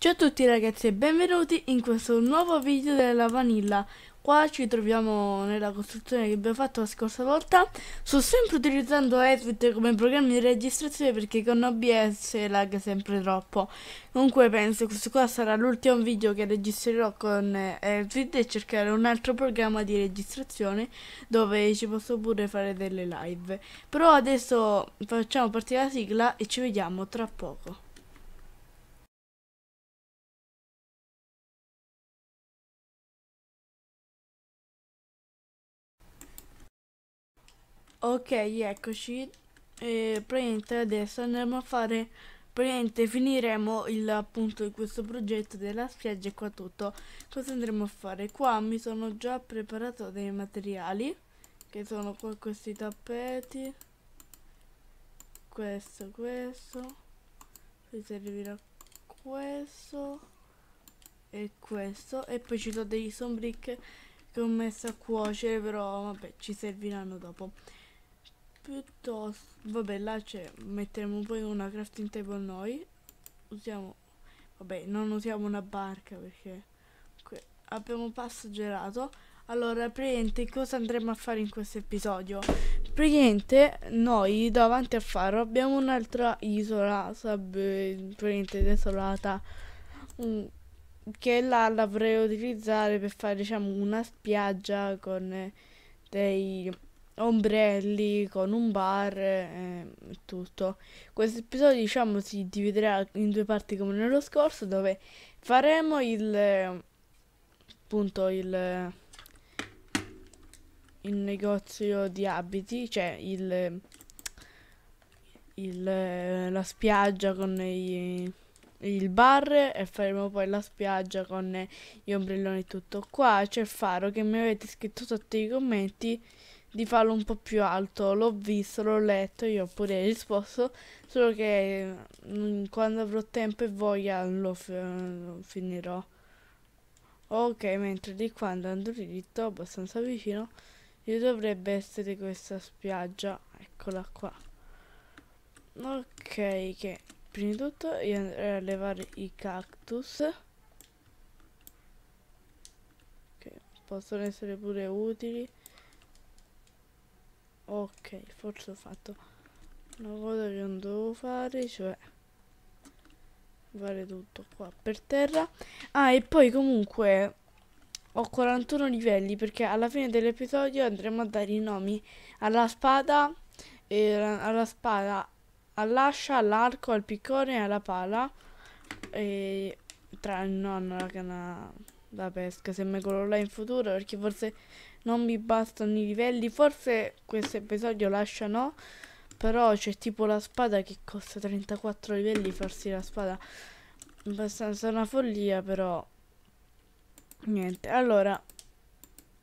Ciao a tutti ragazzi e benvenuti in questo nuovo video della vanilla Qua ci troviamo nella costruzione che abbiamo fatto la scorsa volta Sto sempre utilizzando Edwit come programma di registrazione perché con OBS lag sempre troppo Comunque penso che questo qua sarà l'ultimo video che registrerò con Edwit e cercherò un altro programma di registrazione Dove ci posso pure fare delle live Però adesso facciamo partire la sigla e ci vediamo tra poco Ok, eccoci. E praticamente adesso andremo a fare, praticamente finiremo il, appunto di questo progetto della spiaggia e qua tutto. Cosa andremo a fare? Qua mi sono già preparato dei materiali, che sono qua questi tappeti. Questo, questo. Poi servirà questo e questo. E poi ci sono dei sombrick che ho messo a cuocere, però vabbè ci serviranno dopo piuttosto vabbè là c'è metteremo poi una crafting table noi usiamo vabbè non usiamo una barca perché que, abbiamo passeggiato allora praticamente cosa andremo a fare in questo episodio praticamente noi davanti a Faro abbiamo un'altra isola sub, praticamente desolata um, che là la vorrei utilizzare per fare diciamo una spiaggia con dei ombrelli, con un bar e eh, tutto. Questo episodio diciamo si dividerà in due parti come nello scorso dove faremo il appunto il, il negozio di abiti, cioè il, il la spiaggia con i il bar e faremo poi la spiaggia con gli ombrelloni e tutto qua c'è il faro che mi avete scritto sotto i commenti di farlo un po' più alto. L'ho visto, l'ho letto, io ho pure risposto, solo che mm, quando avrò tempo e voglia lo, lo finirò. Ok, mentre di qua andando dritto, abbastanza vicino, io dovrebbe essere questa spiaggia, eccola qua. Ok, che prima di tutto io andrei a levare i cactus. Che possono essere pure utili ok forse ho fatto una cosa che non dovevo fare cioè fare tutto qua per terra ah e poi comunque ho 41 livelli perché alla fine dell'episodio andremo a dare i nomi alla spada e alla spada all'ascia all'arco al piccone e alla pala e tra il nonno la canna da pesca se me quello là in futuro perché forse non mi bastano i livelli. Forse questo episodio lascia no. Però c'è tipo la spada che costa 34 livelli farsi la spada. Abbastanza una follia però. Niente, allora.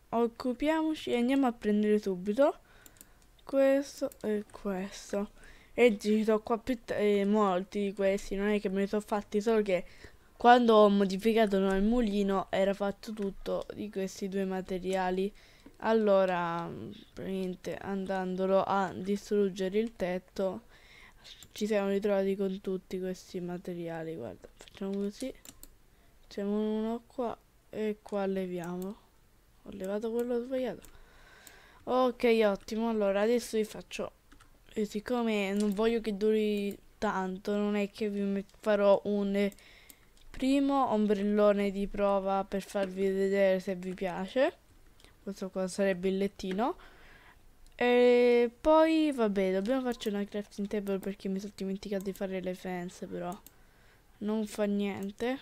Occupiamoci e andiamo a prendere subito questo e questo. E giro qua più eh, molti di questi, non è che me li sono fatti, solo che quando ho modificato no, il mulino era fatto tutto di questi due materiali allora niente, andandolo a distruggere il tetto ci siamo ritrovati con tutti questi materiali guarda facciamo così facciamo uno qua e qua leviamo ho levato quello sbagliato ok ottimo allora adesso vi faccio e siccome non voglio che duri tanto non è che vi farò un primo ombrellone di prova per farvi vedere se vi piace questo qua sarebbe il lettino e poi vabbè dobbiamo farci una crafting table perché mi sono dimenticato di fare le fence però non fa niente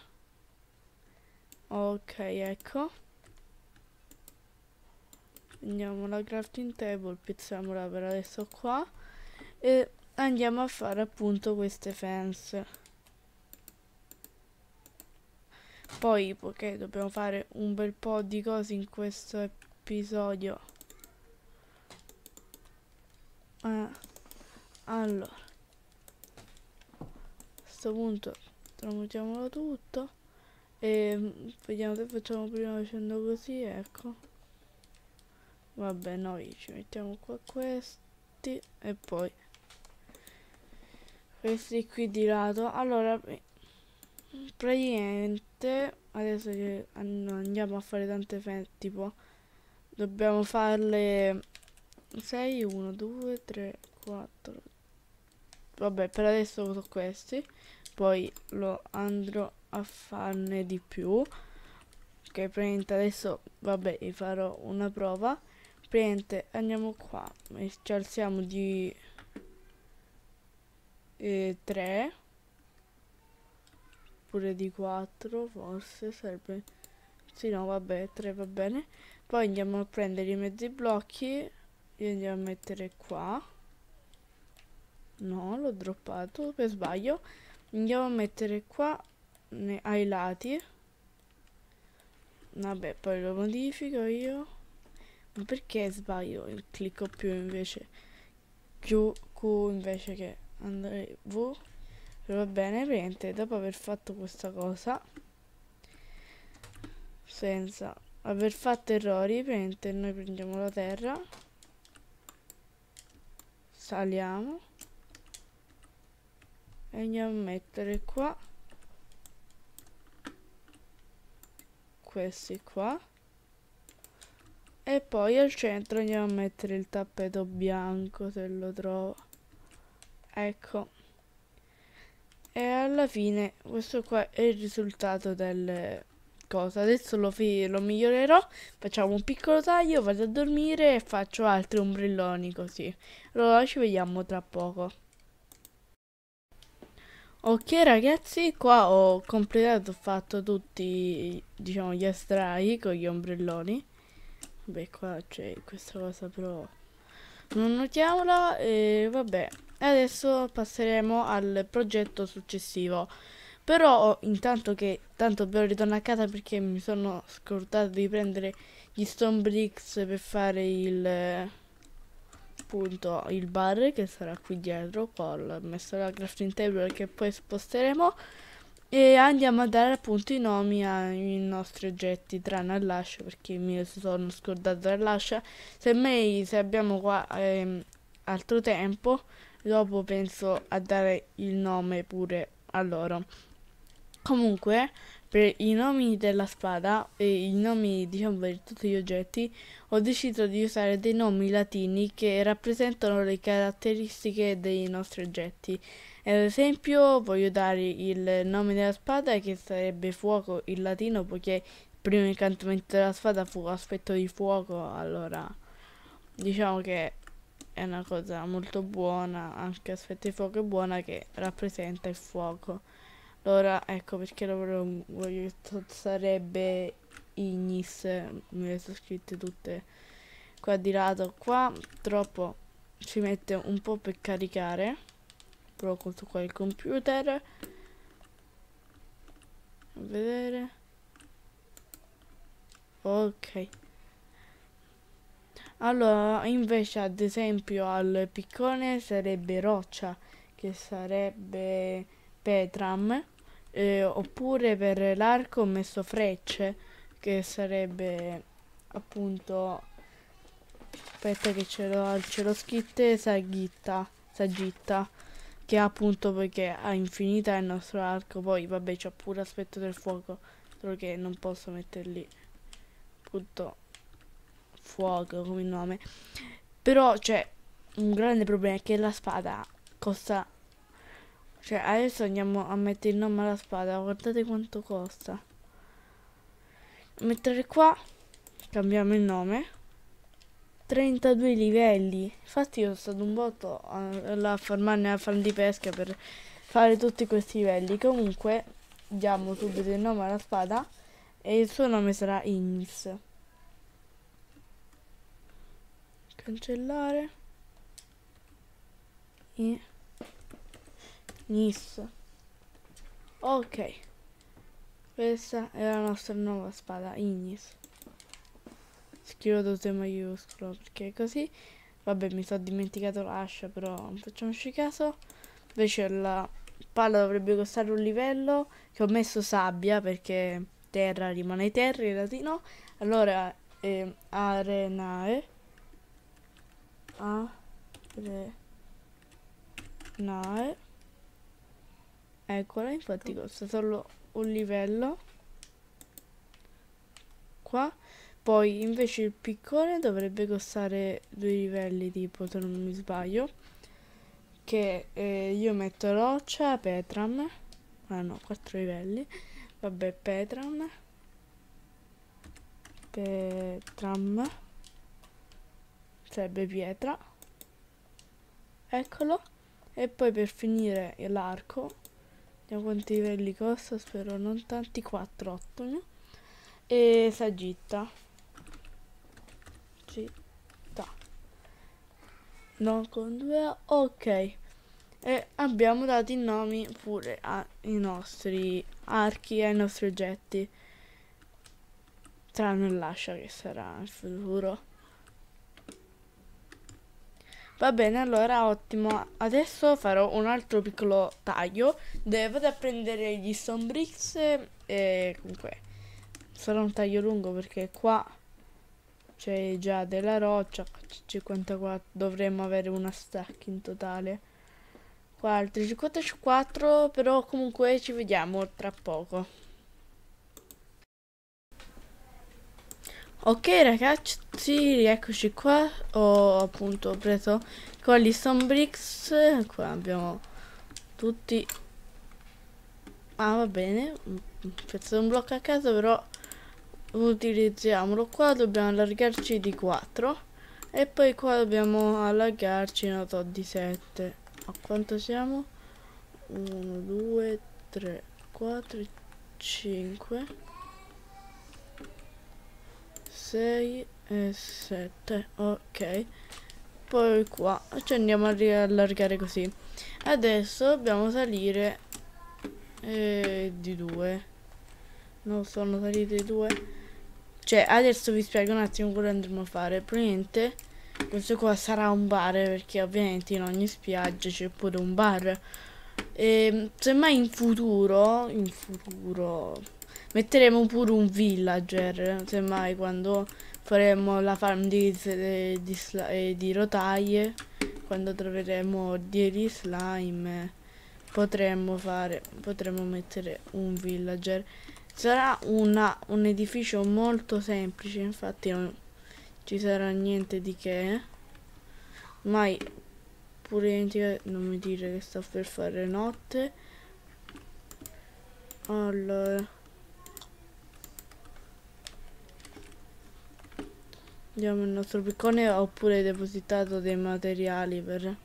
ok ecco prendiamo la crafting table pizziamola per adesso qua e andiamo a fare appunto queste fence poi, ok, dobbiamo fare un bel po' di cose in questo episodio eh, allora a questo punto tramutiamolo tutto e ehm, vediamo se facciamo prima facendo così ecco vabbè noi ci mettiamo qua questi e poi questi qui di lato allora praticamente adesso che andiamo a fare tante fette, tipo Dobbiamo farle 6, 1, 2, 3, 4. Vabbè, per adesso uso questi. Poi lo andrò a farne di più. Ok, praticamente adesso, vabbè, farò una prova. Praticamente andiamo qua. Ci alziamo di 3. Eh, Pure di 4, forse sarebbe... Sì, no, vabbè, 3 va bene poi andiamo a prendere i mezzi blocchi li andiamo a mettere qua no l'ho droppato per sbaglio andiamo a mettere qua ai lati vabbè poi lo modifico io ma perché sbaglio il clicco più invece Q, Q invece che andare V va bene niente dopo aver fatto questa cosa senza aver fatto errori prende, noi prendiamo la terra saliamo e andiamo a mettere qua questi qua e poi al centro andiamo a mettere il tappeto bianco se lo trovo ecco e alla fine questo qua è il risultato delle qualcosa. Adesso lo, lo migliorerò. Facciamo un piccolo taglio, vado a dormire e faccio altri ombrelloni così. Allora ci vediamo tra poco. Ok ragazzi, qua ho completato, ho fatto tutti diciamo gli astrai con gli ombrelloni. Beh qua c'è questa cosa però non notiamola e vabbè. Adesso passeremo al progetto successivo. Però intanto che tanto però ritorno a casa perché mi sono scordato di prendere gli stone bricks per fare il appunto il bar che sarà qui dietro. Qua ho messo la crafting table che poi sposteremo e andiamo a dare appunto i nomi ai nostri oggetti tranne all'ascia perché mi sono scordato dall'ascia. Semmai se abbiamo qua ehm, altro tempo dopo penso a dare il nome pure a loro. Comunque, per i nomi della spada e i nomi diciamo di tutti gli oggetti, ho deciso di usare dei nomi latini che rappresentano le caratteristiche dei nostri oggetti. Ad esempio, voglio dare il nome della spada che sarebbe fuoco in latino poiché il primo incantamento della spada fu aspetto di fuoco, allora diciamo che è una cosa molto buona, anche aspetto di fuoco è buona che rappresenta il fuoco. Allora, ecco perché voglio, voglio che sarebbe Ignis, me le sono scritte tutte qua di lato, qua troppo ci mette un po' per caricare, però questo qua è il computer, a vedere, ok. Allora, invece ad esempio al piccone sarebbe roccia, che sarebbe Petram, eh, oppure per l'arco ho messo frecce che sarebbe appunto aspetta che ce l'ho ce l'ho schitte sagitta sagitta che appunto perché ha infinita il nostro arco poi vabbè c'è pure aspetto del fuoco solo che non posso metterli appunto fuoco come nome però c'è cioè, un grande problema è che la spada costa cioè, adesso andiamo a mettere il nome alla spada. Guardate quanto costa. Mettere qua. Cambiamo il nome. 32 livelli. Infatti io sono stato un botto a, a farmarne la fan di pesca per fare tutti questi livelli. Comunque, diamo subito il nome alla spada. E il suo nome sarà Ignis. Cancellare. E... Nice. Ok. Questa è la nostra nuova spada, Ignis. Scrivo tutto in maiuscolo perché così... Vabbè, mi sono dimenticato l'ascia, però non facciamoci caso. Invece la palla dovrebbe costare un livello che ho messo sabbia perché terra rimane terra in latino. Allora, eh, arenae. Arenae. Eccola, infatti costa solo un livello. Qua. Poi invece il piccone dovrebbe costare due livelli tipo, se non mi sbaglio. Che eh, io metto roccia, petram. Ah no, quattro livelli. Vabbè, petram. Petram. Sarebbe pietra. Eccolo. E poi per finire l'arco Vediamo quanti livelli costa, spero non tanti, 4, 8. No? E Sagitta. Città. Non con due, ok. E abbiamo dato i nomi pure ai nostri archi e ai nostri oggetti. Tranne l'ascia che sarà il futuro. Va bene, allora ottimo. Adesso farò un altro piccolo taglio. Dove vado a prendere gli stone bricks e comunque sarà un taglio lungo perché qua c'è già della roccia, 54 dovremmo avere una stack in totale. Qua altri 54, però comunque ci vediamo tra poco. Ok ragazzi, eccoci qua, ho appunto preso con gli Stone Bricks, qua abbiamo tutti, ah va bene, ho preso un blocco a casa però utilizziamolo qua, dobbiamo allargarci di 4 e poi qua dobbiamo allargarci, non so, di 7, a quanto siamo? 1, 2, 3, 4, 5 6 e 7 ok poi qua ci andiamo a riallargare così adesso dobbiamo salire eh, di 2 non sono saliti di 2 cioè adesso vi spiego un attimo cosa andremo a fare praticamente questo qua sarà un bar perché ovviamente in ogni spiaggia c'è pure un bar e ehm, semmai in futuro in futuro Metteremo pure un villager, semmai quando faremo la farm di, eh, di, eh, di, rotaie, quando troveremo 10 slime, potremmo fare, potremmo mettere un villager. Sarà una, un edificio molto semplice, infatti non ci sarà niente di che. Mai pure non mi dire che sto per fare notte. Allora Andiamo il nostro piccone oppure hai depositato dei materiali per...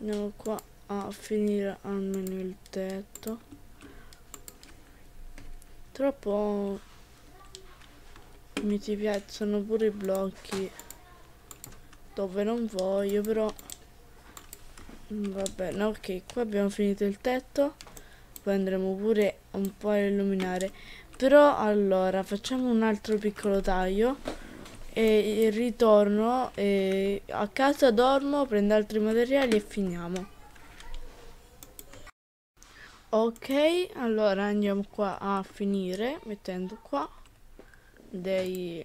Andiamo qua a finire almeno il tetto. Troppo mi ti piacciono pure i blocchi dove non voglio però... Va bene, ok, qua abbiamo finito il tetto poi andremo pure un po' a illuminare però allora facciamo un altro piccolo taglio e ritorno e a casa dormo prendo altri materiali e finiamo ok allora andiamo qua a finire mettendo qua dei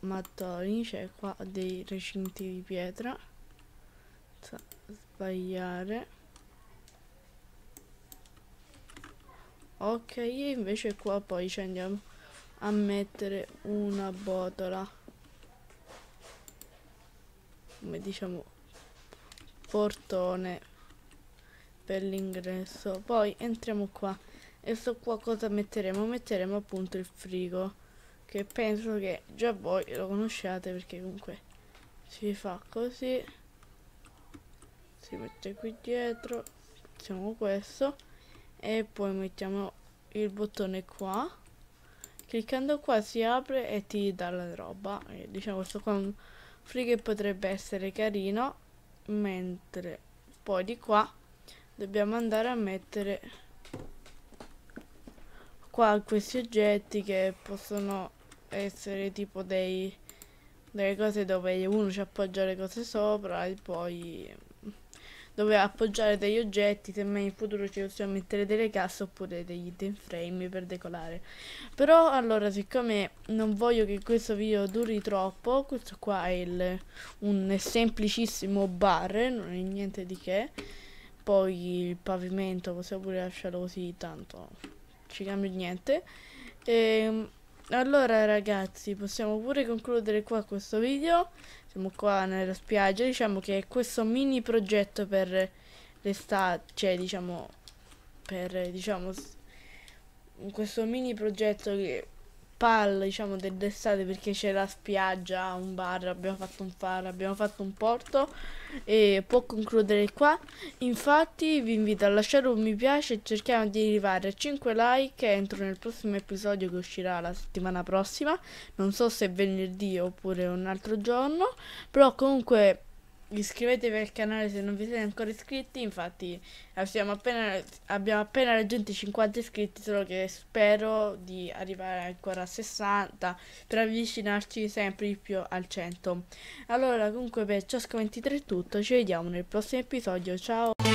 mattoni cioè qua dei recinti di pietra sbagliare ok invece qua poi ci andiamo a mettere una botola come diciamo portone per l'ingresso poi entriamo qua e so qua cosa metteremo metteremo appunto il frigo che penso che già voi lo conosciate perché comunque si fa così si mette qui dietro facciamo questo e poi mettiamo il bottone qua cliccando qua si apre e ti dà la roba e, diciamo questo qua con frighe potrebbe essere carino mentre poi di qua dobbiamo andare a mettere qua questi oggetti che possono essere tipo dei delle cose dove uno ci appoggia le cose sopra e poi dove appoggiare degli oggetti, se mai in futuro ci possiamo mettere delle casse oppure degli frame per decolare. Però allora, siccome non voglio che questo video duri troppo, questo qua è il, un semplicissimo bar, non è niente di che. Poi il pavimento possiamo pure lasciarlo così, tanto ci cambia niente. ehm allora ragazzi possiamo pure concludere qua questo video siamo qua nella spiaggia diciamo che questo mini progetto per l'estate cioè diciamo per diciamo questo mini progetto che palla diciamo dell'estate perché c'è la spiaggia, un bar, abbiamo fatto un faro, abbiamo fatto un porto e può concludere qua. Infatti vi invito a lasciare un mi piace e cerchiamo di arrivare a 5 like entro nel prossimo episodio che uscirà la settimana prossima. Non so se venerdì oppure un altro giorno, però comunque iscrivetevi al canale se non vi siete ancora iscritti, infatti appena, abbiamo appena raggiunto i 50 iscritti, solo che spero di arrivare ancora a 60 per avvicinarci sempre di più al 100. Allora comunque per Ciasco 23 è tutto, ci vediamo nel prossimo episodio, ciao!